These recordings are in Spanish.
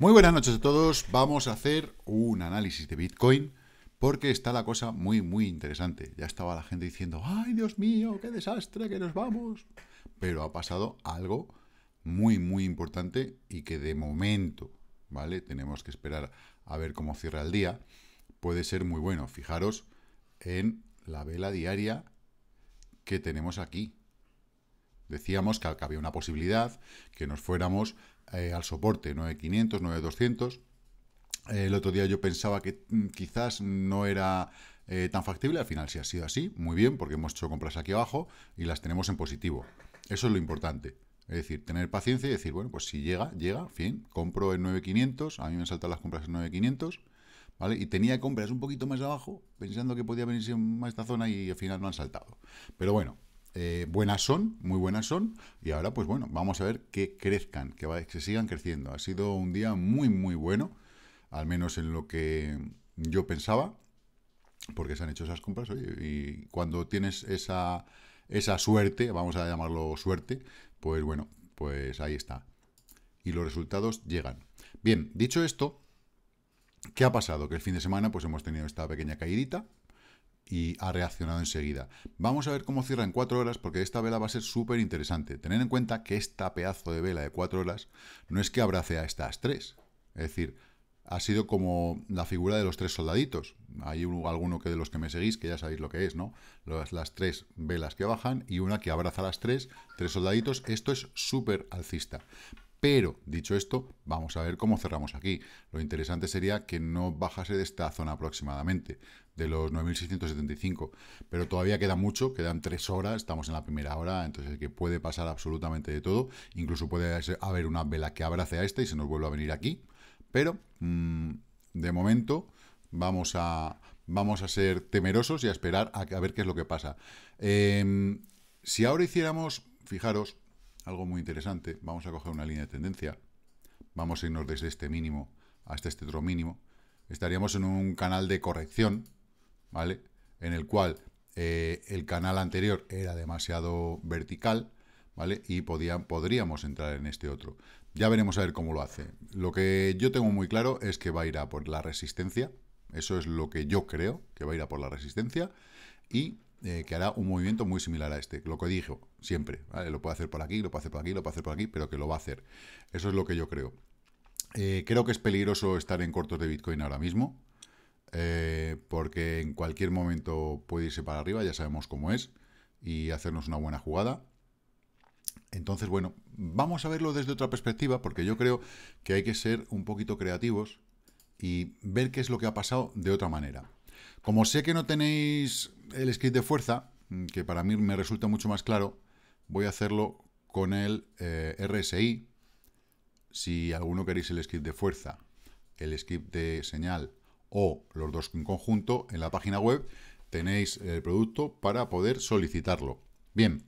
Muy buenas noches a todos. Vamos a hacer un análisis de Bitcoin porque está la cosa muy, muy interesante. Ya estaba la gente diciendo, ay Dios mío, qué desastre, que nos vamos. Pero ha pasado algo muy, muy importante y que de momento, ¿vale? Tenemos que esperar a ver cómo cierra el día. Puede ser muy bueno. Fijaros en la vela diaria que tenemos aquí. Decíamos que había una posibilidad que nos fuéramos eh, al soporte 9500, 9200. El otro día yo pensaba que mm, quizás no era eh, tan factible, al final sí ha sido así, muy bien, porque hemos hecho compras aquí abajo y las tenemos en positivo. Eso es lo importante. Es decir, tener paciencia y decir, bueno, pues si llega, llega, fin, compro en 9500, a mí me saltado las compras en 9500, ¿vale? Y tenía compras un poquito más abajo, pensando que podía venirse más esta zona y al final no han saltado. Pero bueno, eh, buenas son, muy buenas son, y ahora pues bueno, vamos a ver que crezcan, que, sigan creciendo. Ha sido un día muy, muy bueno, al menos en lo que yo pensaba, porque se han hecho esas compras, y cuando tienes esa, esa suerte, vamos a llamarlo suerte, pues bueno, pues ahí está. Y los resultados llegan. Bien, dicho esto, ¿qué ha pasado? Que el fin de semana pues hemos tenido esta pequeña caídita, y ha reaccionado enseguida. Vamos a ver cómo cierra en cuatro horas porque esta vela va a ser súper interesante. tener en cuenta que esta pedazo de vela de 4 horas no es que abrace a estas tres Es decir, ha sido como la figura de los tres soldaditos. Hay alguno que de los que me seguís, que ya sabéis lo que es, ¿no? Las, las tres velas que bajan y una que abraza a las tres, tres soldaditos. Esto es súper alcista. Pero, dicho esto, vamos a ver cómo cerramos aquí. Lo interesante sería que no bajase de esta zona aproximadamente de los 9.675. Pero todavía queda mucho, quedan tres horas, estamos en la primera hora, entonces que puede pasar absolutamente de todo. Incluso puede haber una vela que abrace a esta y se nos vuelva a venir aquí. Pero mm, de momento vamos a, vamos a ser temerosos y a esperar a, ver qué es lo que pasa. Em, si ahora hiciéramos, fijaros, algo muy interesante, vamos a coger una línea de tendencia, vamos a irnos desde este mínimo hasta este otro mínimo, estaríamos en un canal de corrección, ¿vale? En el cual eh, el canal anterior era demasiado vertical, ¿vale? Y podríamos entrar en este otro. Ya veremos a ver cómo lo hace. Lo que yo tengo muy claro es que va a ir a por la resistencia. Eso es lo que yo creo, que va a ir a por la resistencia. Y eh, que hará un movimiento muy similar a este. Lo que dije siempre. Lo puede hacer por aquí, lo puede hacer por aquí, lo puede hacer por aquí, pero que lo va a hacer. Eso es lo que yo creo. Eh, creo que es peligroso estar en cortos de Bitcoin ahora mismo. Eh, porque en cualquier momento puede irse para arriba, ya sabemos cómo es, y hacernos una buena jugada. Entonces, bueno, vamos a verlo desde otra perspectiva, porque yo creo que hay que ser un poquito creativos y ver qué es lo que ha pasado de otra manera. Como sé que no tenéis el script de fuerza, mm, que para mí me resulta mucho más claro, voy a hacerlo con el eh, RSI, si alguno queréis el script de fuerza, el script de señal o los dos en conjunto, en la página web tenéis el producto para poder solicitarlo. Bien,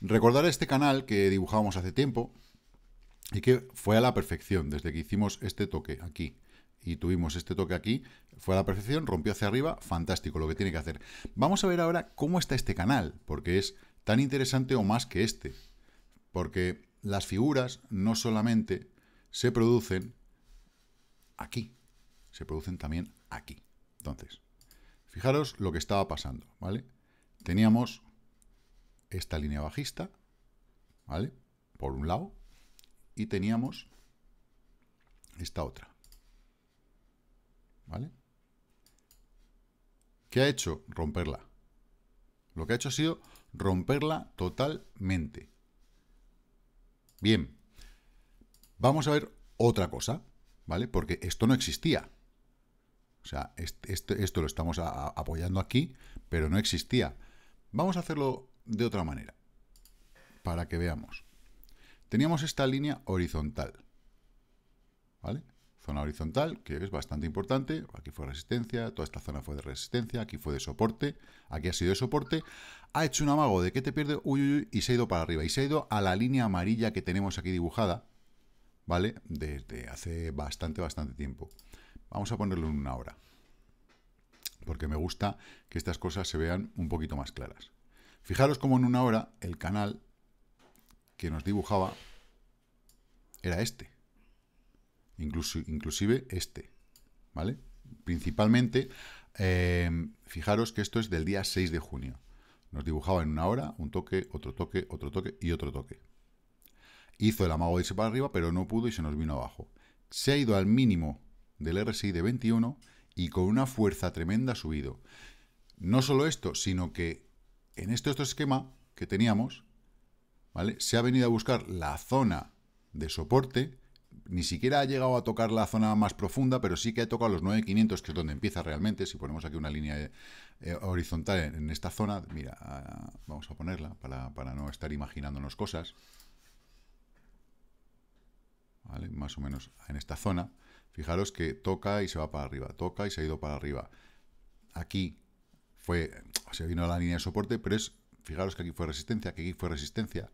recordar este canal que dibujábamos hace tiempo y que fue a la perfección desde que hicimos este toque aquí y tuvimos este toque aquí, fue a la perfección, rompió hacia arriba, fantástico lo que tiene que hacer. Vamos a ver ahora cómo está este canal, porque es tan interesante o más que este, porque las figuras no solamente se producen aquí, se producen también aquí. Entonces, fijaros lo que estaba pasando, ¿vale? Teníamos esta línea bajista, ¿vale? Por un lado, y teníamos esta otra, ¿vale? ¿Qué ha hecho? Romperla. Lo que ha hecho ha sido romperla totalmente. Bien, vamos a ver otra cosa, ¿vale? Porque esto no existía. O sea, esto lo estamos apoyando aquí, pero no existía. Vamos a hacerlo de otra manera, para que veamos. Teníamos esta línea horizontal, ¿vale? Zona horizontal, que es bastante importante. Aquí fue resistencia, toda esta zona fue de resistencia, aquí fue de soporte, aquí ha sido de soporte. Ha hecho un amago de que te pierde, uy, y se ha ido para arriba. Y se ha ido a la línea amarilla que tenemos aquí dibujada, ¿vale? Desde hace bastante, bastante tiempo. Vamos a ponerlo en una hora. Porque me gusta que estas cosas se vean un poquito más claras. Fijaros cómo en una hora el canal que nos dibujaba era este. Incluso, inclusive este. ¿Vale? Principalmente, em, fijaros que esto es del día 6 de junio. Nos dibujaba en una hora un toque, otro toque, otro toque y otro toque. Hizo el amago de irse para arriba, pero no pudo y se nos vino abajo. Se ha ido al mínimo del RSI de 21 y con una fuerza tremenda ha subido. No solo esto, sino que en este otro esquema que teníamos, ¿vale? Se ha venido a buscar la zona de soporte, ni siquiera ha llegado a tocar la zona más profunda, pero sí que ha tocado los 9500, que es donde empieza realmente. Si ponemos aquí una línea eh, horizontal en, esta zona, mira, ah, vamos a ponerla para, no estar imaginándonos cosas. Más o menos en esta zona. Fijaros que toca y se va para arriba, toca y se ha ido para arriba. Aquí fue, se vino a la línea de soporte, pero es, fijaros que aquí fue resistencia, que aquí fue resistencia.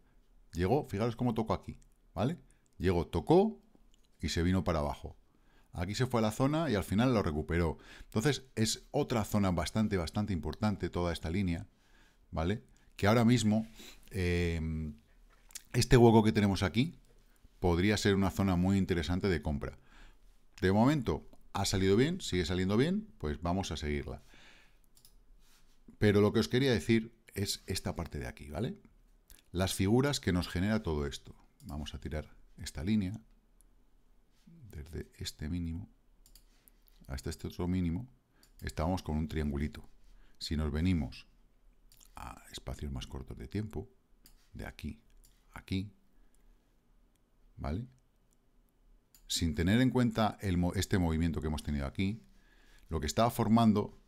Llegó, fijaros cómo tocó aquí, ¿vale? Llegó, tocó y se vino para abajo. Aquí se fue a la zona y al final lo recuperó. Entonces es otra zona bastante, bastante importante toda esta línea, ¿vale? Que ahora mismo em, este hueco que tenemos aquí podría ser una zona muy interesante de compra de momento ha salido bien, sigue saliendo bien, pues vamos a seguirla. Pero lo que os quería decir es esta parte de aquí, ¿vale? Las figuras que nos genera todo esto. Vamos a tirar esta línea desde este mínimo hasta este otro mínimo. Estábamos con un triangulito. Si nos venimos a espacios más cortos de tiempo, de aquí a aquí, ¿vale? sin tener en cuenta este movimiento que hemos tenido aquí, lo que estaba formando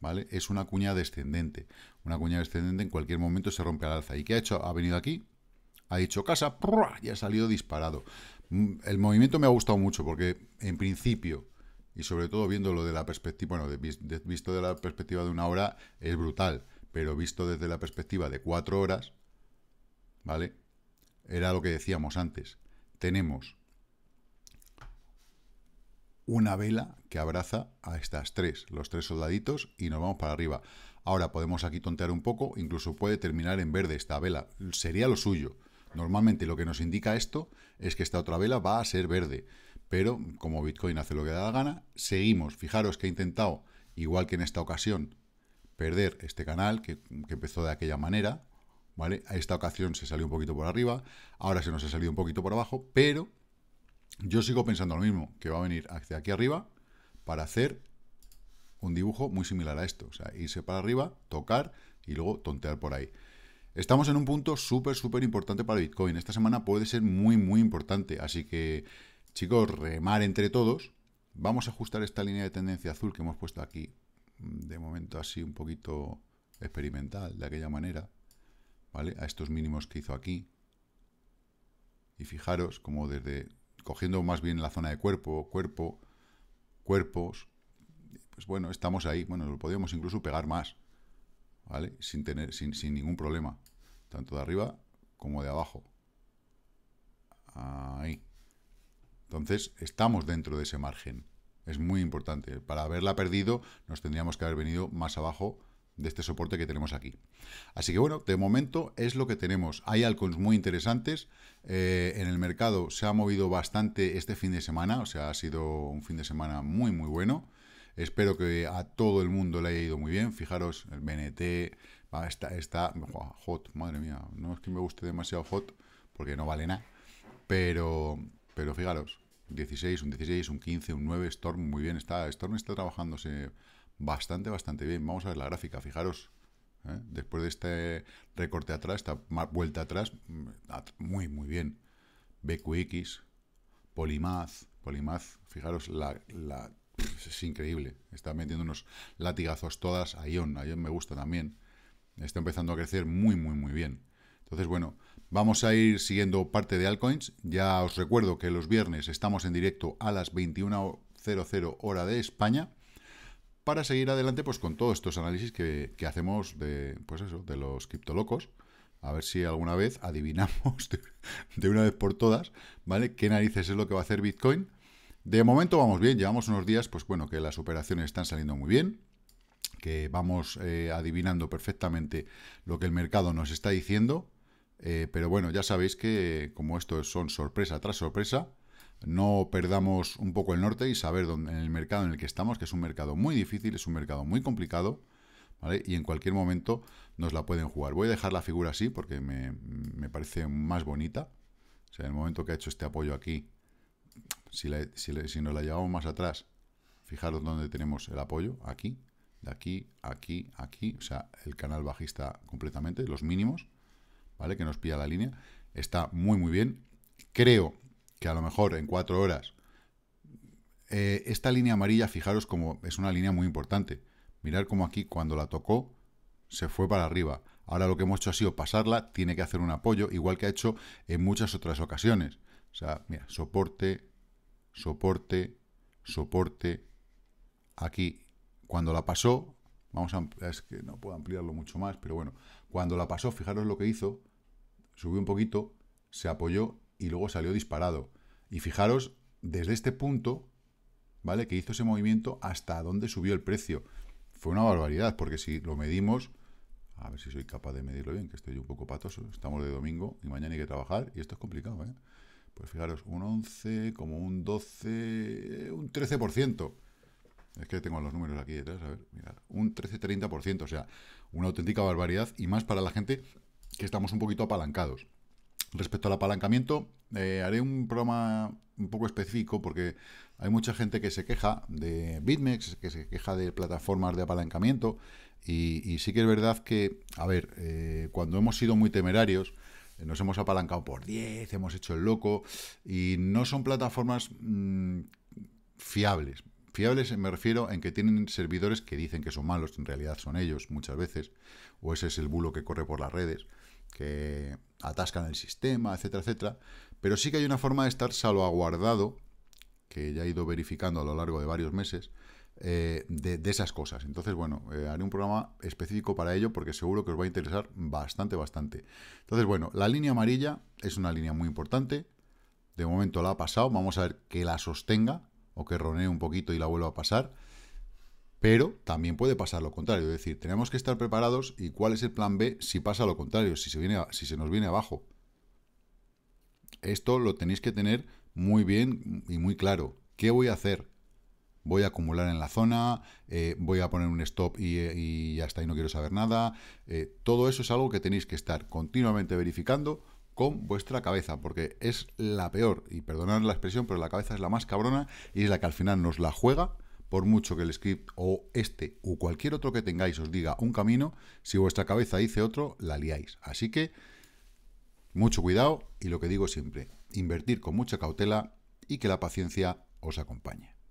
¿vale? es una cuña descendente. Una cuña descendente en cualquier momento se rompe al alza. ¿Y qué ha hecho? Ha venido aquí, ha dicho casa, y ha salido disparado. Mm, el movimiento me ha gustado mucho porque en principio, y sobre todo viéndolo de la perspectiva, bueno, visto de la perspectiva de una hora, es brutal, pero visto desde la perspectiva de cuatro horas, ¿vale? Era lo que decíamos antes. Tenemos una vela que abraza a estas tres, los tres soldaditos, y nos vamos para arriba. Ahora podemos aquí tontear un poco, incluso puede terminar en verde esta vela, sería lo suyo. Normalmente lo que nos indica esto es que esta otra vela va a ser verde, pero como Bitcoin hace lo que da la gana, seguimos. Fijaros que he intentado, igual que en esta ocasión, perder este canal que, empezó de aquella manera, ¿vale? A esta ocasión se salió un poquito por arriba, ahora se nos ha salido un poquito por abajo, pero yo sigo pensando lo mismo, que va a venir hacia aquí arriba para hacer un dibujo muy similar a esto. O sea, irse para arriba, tocar y luego tontear por ahí. Estamos en un punto súper, súper importante para Bitcoin. Esta semana puede ser muy, muy importante. Así que, chicos, remar entre todos. Vamos a ajustar esta línea de tendencia azul que hemos puesto aquí. De momento así un poquito experimental, de aquella manera. ¿Vale? A estos mínimos que hizo aquí. Y fijaros como desde cogiendo más bien la zona de cuerpo, cuerpo, cuerpos, pues bueno, estamos ahí. Bueno, lo podríamos incluso pegar más, ¿vale? Sin, tener, sin, ningún problema, tanto de arriba como de abajo. Ahí. Entonces, estamos dentro de ese margen. Es muy importante. Para haberla perdido, nos tendríamos que haber venido más abajo de este soporte que tenemos aquí. Así que bueno, de momento es lo que tenemos. Hay altcoins muy interesantes. Eh, en el mercado se ha movido bastante este fin de semana, o sea, ha sido un fin de semana muy, muy bueno. Espero que a todo el mundo le haya ido muy bien. Fijaros, el BNT está, está hot, madre mía. No es que me guste demasiado hot, porque no vale nada. Pero, pero fijaros, 16, un 16, un 15, un 9, Storm, muy bien está. Storm está trabajándose bastante, bastante bien. Vamos a ver la gráfica, fijaros. ¿eh? Después de este recorte atrás, esta vuelta atrás, mm, muy, muy bien. BQX, Polimath. Polimaz, fijaros, la, es increíble. Está metiendo unos latigazos todas a Ion. A Ion me gusta también. Está empezando a crecer muy, muy, muy bien. Entonces, bueno, vamos a ir siguiendo parte de altcoins. Ya os recuerdo que los viernes estamos en directo a las 21.00 hora de España para seguir adelante pues con todos estos análisis que, hacemos de, pues de los criptolocos. A ver si alguna vez adivinamos de, una vez por todas, ¿vale? ¿Qué narices es lo que va a hacer Bitcoin? De momento vamos bien, llevamos unos días, pues bueno, que las operaciones están saliendo muy bien, que vamos eh, adivinando perfectamente lo que el mercado nos está diciendo, eh, pero bueno, ya sabéis que como esto son sorpresa tras sorpresa, no perdamos un poco el norte y saber dónde, en el mercado en el que estamos, que es un mercado muy difícil, es un mercado muy complicado, ¿vale? Y en cualquier momento nos la pueden jugar. Voy a dejar la figura así porque me, parece más bonita. O sea, en el momento que ha hecho este apoyo aquí, si, si nos la llevamos más atrás, fijaros dónde tenemos el apoyo, aquí, de aquí, aquí, aquí, o sea, el canal bajista completamente, los mínimos, ¿vale? Que nos pilla la línea. Está muy, muy bien. Creo que a lo mejor en cuatro horas, eh, esta línea amarilla, fijaros como es una línea muy importante. Mirar como aquí cuando la tocó se fue para arriba. Ahora lo que hemos hecho ha sido pasarla, tiene que hacer un apoyo, igual que ha hecho en muchas otras ocasiones. O sea, mira, soporte, soporte, soporte. Aquí, cuando la pasó, vamos a es que no puedo ampliarlo mucho más, pero bueno, cuando la pasó, fijaros lo que hizo, subió un poquito, se apoyó y luego salió disparado. Y fijaros, desde este punto, ¿vale? Que hizo ese movimiento hasta dónde subió el precio. Fue una barbaridad, porque si lo medimos, a ver si soy capaz de medirlo bien, que estoy un poco patoso. Estamos de domingo y mañana hay que trabajar y esto es complicado, ¿eh? Pues fijaros, un 11, como un 12, un 13%. Es que tengo los números aquí detrás, a ver, mirad, un 13-30%, o sea, una auténtica barbaridad y más para la gente que estamos un poquito apalancados. Respecto al apalancamiento, eh, haré un programa un poco específico porque hay mucha gente que se queja de BitMEX, que se queja de plataformas de apalancamiento y, sí que es verdad que, a ver, eh, cuando hemos sido muy temerarios, eh, nos hemos apalancado por 10, hemos hecho el loco y no son plataformas mm, fiables. Fiables me refiero en que tienen servidores que dicen que son malos, en realidad son ellos muchas veces, o ese es el bulo que corre por las redes que atascan el sistema, etcétera, etcétera. Pero sí que hay una forma de estar salvaguardado, que ya he ido verificando a lo largo de varios meses, eh, de, esas cosas. Entonces, bueno, eh, haré un programa específico para ello porque seguro que os va a interesar bastante, bastante. Entonces, bueno, la línea amarilla es una línea muy importante. De momento la ha pasado, vamos a ver que la sostenga o que ronee un poquito y la vuelva a pasar. Pero también puede pasar lo contrario, es decir, tenemos que estar preparados y cuál es el plan B si pasa lo contrario, si se, viene si se nos viene abajo. Esto lo tenéis que tener muy bien y muy claro. ¿Qué voy a hacer? voy a acumular en la zona, eh, voy a poner un stop y, eh, y, hasta ahí no quiero saber nada. Eh, todo eso es algo que tenéis que estar continuamente verificando con vuestra cabeza, porque es la peor, y perdonad la expresión, pero la cabeza es la más cabrona y es la que al final nos la juega por mucho que el script o este o cualquier otro que tengáis os diga un camino, si vuestra cabeza dice otro, la liáis. Así que mucho cuidado y lo que digo siempre, invertir con mucha cautela y que la paciencia os acompañe.